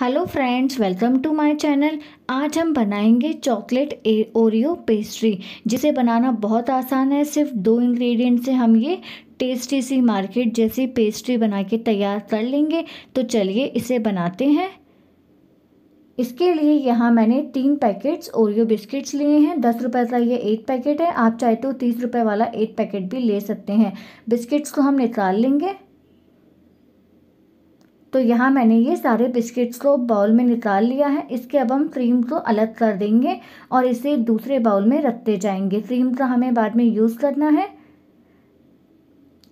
hello friends welcome to my channel आज हम बनाएंगे चॉकलेट ओरियो पेस्ट्री जिसे बनाना बहुत आसान है सिर्फ दो इंग्रेडिएंट से हम ये टेस्टी सी मार्केट जैसी पेस्ट्री बना के तैयार कर लेंगे तो चलिए इसे बनाते हैं इसके लिए यहाँ मैंने तीन पैकेट्स ओरियो बिस्किट्स लिए हैं दस रुपये का ये एक पैकेट है आप चाहे तो तीस रुपये वाला एक पैकेट भी ले सकते हैं बिस्किट्स को हम निकाल लेंगे तो यहाँ मैंने ये सारे बिस्किट्स को बाउल में निकाल लिया है इसके अब हम क्रीम को अलग कर देंगे और इसे दूसरे बाउल में रखते जाएंगे क्रीम का हमें बाद में यूज़ करना है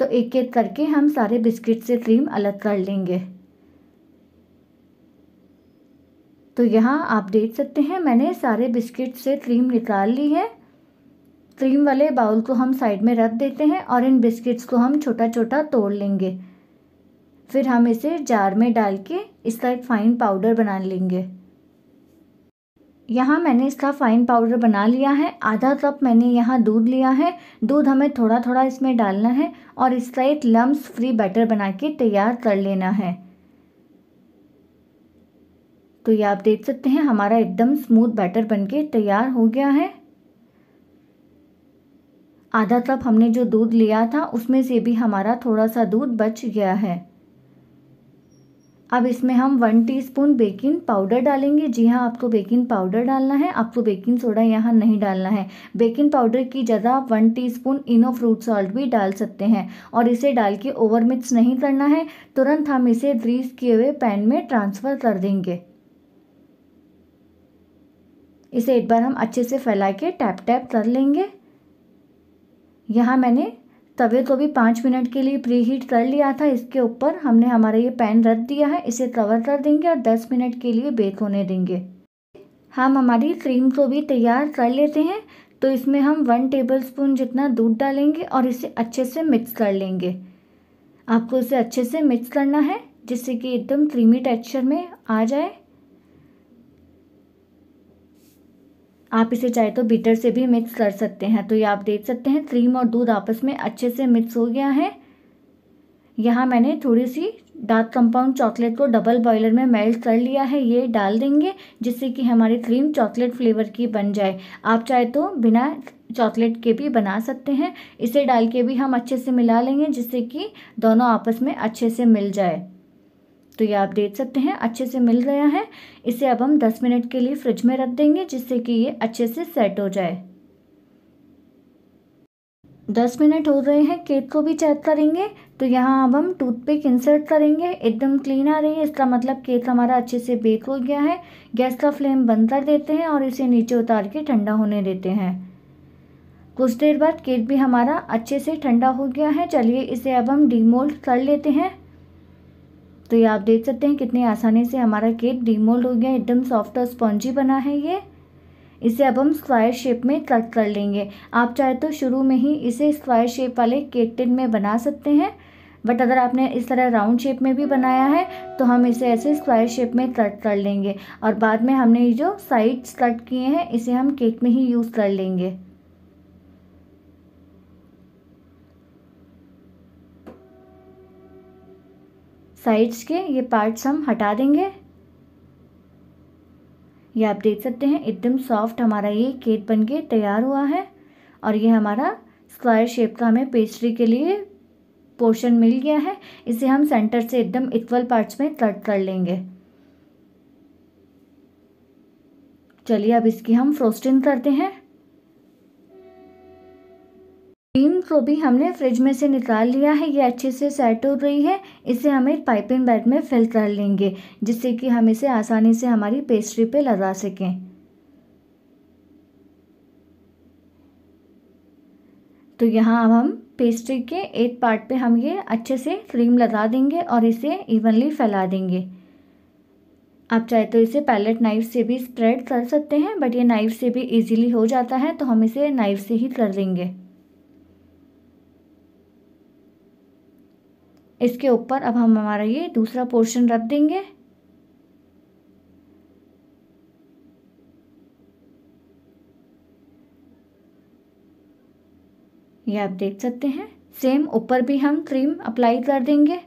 तो एक एक करके हम सारे बिस्किट से क्रीम अलग कर लेंगे तो यहाँ आप देख सकते हैं मैंने सारे बिस्किट से क्रीम निकाल ली है क्रीम वाले बाउल को हम साइड में रख देते हैं और इन बिस्किट्स को हम छोटा छोटा तोड़ लेंगे फिर हम इसे जार में डाल के इसका एक फ़ाइन पाउडर बना लेंगे यहाँ मैंने इसका फ़ाइन पाउडर बना लिया है आधा कप मैंने यहाँ दूध लिया है दूध हमें थोड़ा थोड़ा इसमें डालना है और इसका एक लम्स फ्री बैटर बना के तैयार कर लेना है तो ये आप देख सकते हैं हमारा एकदम स्मूथ बैटर बनके तैयार हो गया है आधा कप हमने जो दूध लिया था उसमें से भी हमारा थोड़ा सा दूध बच गया है अब इसमें हम वन टीस्पून बेकिंग पाउडर डालेंगे जी हाँ आपको बेकिंग पाउडर डालना है आपको बेकिंग सोडा यहाँ नहीं डालना है बेकिंग पाउडर की जगह आप one teaspoon Eno fruit salt भी डाल सकते हैं और इसे डाल के ओवर मिक्स नहीं करना है तुरंत हम इसे ग्रीस किए हुए पैन में ट्रांसफ़र कर देंगे इसे एक बार हम अच्छे से फैला के टैप टैप कर लेंगे यहाँ मैंने तवे को भी पाँच मिनट के लिए प्री हीट कर लिया था इसके ऊपर हमने हमारा ये पैन रख दिया है इसे कवर कर देंगे और दस मिनट के लिए बेक होने देंगे हम हमारी क्रीम को भी तैयार कर लेते हैं तो इसमें हम वन टेबल स्पून जितना दूध डालेंगे और इसे अच्छे से मिक्स कर लेंगे आपको इसे अच्छे से मिक्स करना है जिससे कि एकदम क्रीमी टेक्सचर में आ जाए आप इसे चाहे तो बीटर से भी मिक्स कर सकते हैं तो ये आप देख सकते हैं क्रीम और दूध आपस में अच्छे से मिक्स हो गया है यहाँ मैंने थोड़ी सी डार्क कंपाउंड चॉकलेट को डबल बॉयलर में मेल्ट कर लिया है ये डाल देंगे जिससे कि हमारी क्रीम चॉकलेट फ्लेवर की बन जाए आप चाहे तो बिना चॉकलेट के भी बना सकते हैं इसे डाल के भी हम अच्छे से मिला लेंगे जिससे कि दोनों आपस में अच्छे से मिल जाए तो ये आप देख सकते हैं अच्छे से मिल गया है इसे अब हम दस मिनट के लिए फ्रिज में रख देंगे जिससे कि ये अच्छे से सेट हो जाए दस मिनट हो गए हैं केक को भी चेक करेंगे तो यहाँ अब हम टूथपिक इंसर्ट करेंगे एकदम क्लीन आ रही है इसका मतलब केक हमारा अच्छे से बेक हो गया है गैस का फ्लेम बंद कर देते हैं और इसे नीचे उतार के ठंडा होने देते हैं कुछ देर बाद केक भी हमारा अच्छे से ठंडा हो गया है चलिए इसे अब हम डीमोल्ड कर लेते हैं तो ये आप देख सकते हैं कितनी आसानी से हमारा केक डीमोल्ड हो गया एकदम सॉफ्ट और स्पॉन्जी बना है ये इसे अब हम स्क्वायर शेप में कट कर लेंगे आप चाहे तो शुरू में ही इसे स्क्वायर शेप वाले केक टिन में बना सकते हैं बट अगर आपने इस तरह राउंड शेप में भी बनाया है तो हम इसे ऐसे स्क्वायर शेप में कट कर लेंगे और बाद में हमने ये जो साइड्स कट किए हैं इसे हम केक में ही यूज़ कर लेंगे साइड्स के ये पार्ट्स हम हटा देंगे ये आप देख सकते हैं एकदम सॉफ्ट हमारा ये केक बनके तैयार हुआ है और ये हमारा स्क्वायर शेप का हमें पेस्ट्री के लिए पोर्शन मिल गया है इसे हम सेंटर से एकदम इक्वल पार्ट्स में कट कर लेंगे चलिए अब इसकी हम फ्रोस्टिंग करते हैं बीम को भी हमने फ्रिज में से निकाल लिया है ये अच्छे से सेट हो रही है इसे हम एक पाइपिंग बैग में फिल कर लेंगे जिससे कि हम इसे आसानी से हमारी पेस्ट्री पे लगा सकें तो यहाँ अब हम पेस्ट्री के एक पार्ट पे हम ये अच्छे से क्रीम लगा देंगे और इसे इवनली फैला देंगे आप चाहे तो इसे पैलेट नाइफ से भी स्प्रेड कर सकते हैं बट ये नाइफ से भी इजीली हो जाता है तो हम इसे नाइफ से ही कर देंगे इसके ऊपर अब हम हमारा ये दूसरा पोर्शन रख देंगे ये आप देख सकते हैं सेम ऊपर भी हम क्रीम अप्लाई कर देंगे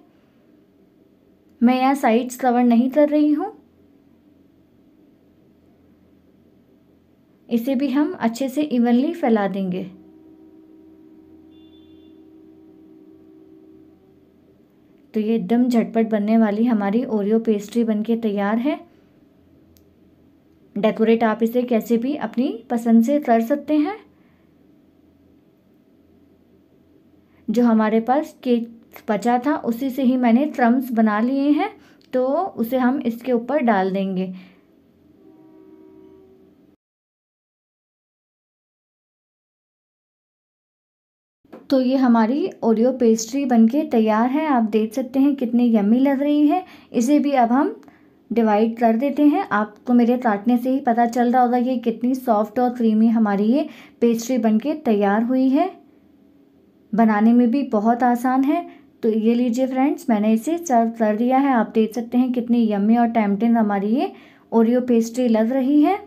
मैं यहाँ साइड्स कवर नहीं कर रही हूँ इसे भी हम अच्छे से इवनली फैला देंगे तो ये एकदम झटपट बनने वाली हमारी ओरियो पेस्ट्री बनके तैयार है डेकोरेट आप इसे कैसे भी अपनी पसंद से कर सकते हैं जो हमारे पास केक बचा था उसी से ही मैंने ट्रम्स बना लिए हैं तो उसे हम इसके ऊपर डाल देंगे तो ये हमारी ओरियो पेस्ट्री बनके तैयार है आप देख सकते हैं कितनी यम्मी लग रही है इसे भी अब हम डिवाइड कर देते हैं आपको मेरे काटने से ही पता चल रहा होगा कि कितनी सॉफ्ट और क्रीमी हमारी ये पेस्ट्री बनके तैयार हुई है बनाने में भी बहुत आसान है तो ये लीजिए फ्रेंड्स मैंने इसे सर्व कर दिया है आप देख सकते हैं कितनी यम्मी और टैमटिन हमारी ये ओरियो पेस्ट्री लग रही है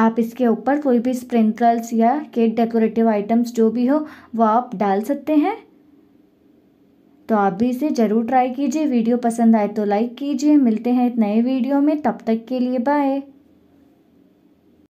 आप इसके ऊपर कोई भी स्प्रिंकल्स या केक डेकोरेटिव आइटम्स जो भी हो वो आप डाल सकते हैं तो आप भी इसे ज़रूर ट्राई कीजिए वीडियो पसंद आए तो लाइक कीजिए मिलते हैं एक नए वीडियो में तब तक के लिए बाय